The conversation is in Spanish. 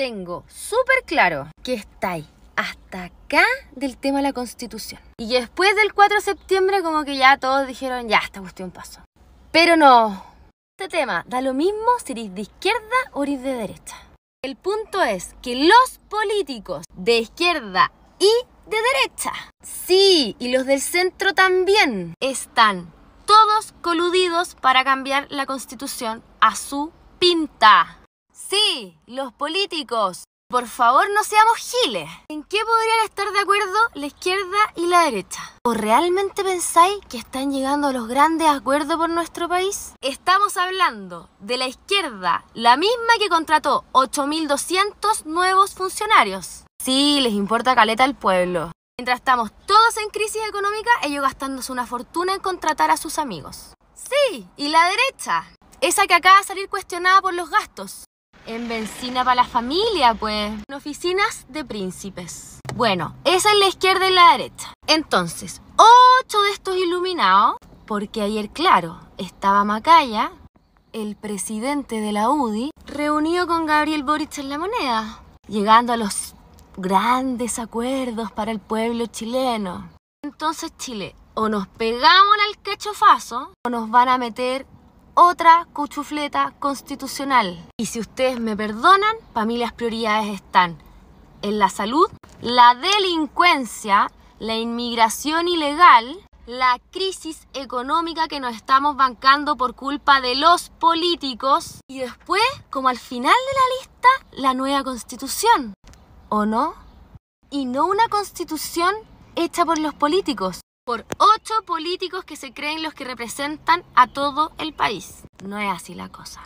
tengo súper claro que estáis hasta acá del tema de la constitución. Y después del 4 de septiembre como que ya todos dijeron, ya, esta cuestión paso. Pero no, este tema da lo mismo si eres de izquierda o eres de derecha. El punto es que los políticos de izquierda y de derecha, sí, y los del centro también, están todos coludidos para cambiar la constitución a su pinta. Sí, los políticos. Por favor, no seamos giles. ¿En qué podrían estar de acuerdo la izquierda y la derecha? ¿O realmente pensáis que están llegando a los grandes acuerdos por nuestro país? Estamos hablando de la izquierda, la misma que contrató 8.200 nuevos funcionarios. Sí, les importa caleta al pueblo. Mientras estamos todos en crisis económica, ellos gastándose una fortuna en contratar a sus amigos. Sí, y la derecha, esa que acaba de salir cuestionada por los gastos. En benzina para la familia, pues. En oficinas de príncipes. Bueno, esa es la izquierda y la derecha. Entonces, ocho de estos iluminados, porque ayer, claro, estaba Macaya, el presidente de la UDI, reunido con Gabriel Boric en la moneda, llegando a los grandes acuerdos para el pueblo chileno. Entonces, Chile, o nos pegamos al cachofazo, o nos van a meter otra cuchufleta constitucional. Y si ustedes me perdonan, para mí las prioridades están en la salud, la delincuencia, la inmigración ilegal, la crisis económica que nos estamos bancando por culpa de los políticos y después, como al final de la lista, la nueva constitución. ¿O no? Y no una constitución hecha por los políticos, por ocho políticos que se creen los que representan a todo el país. No es así la cosa.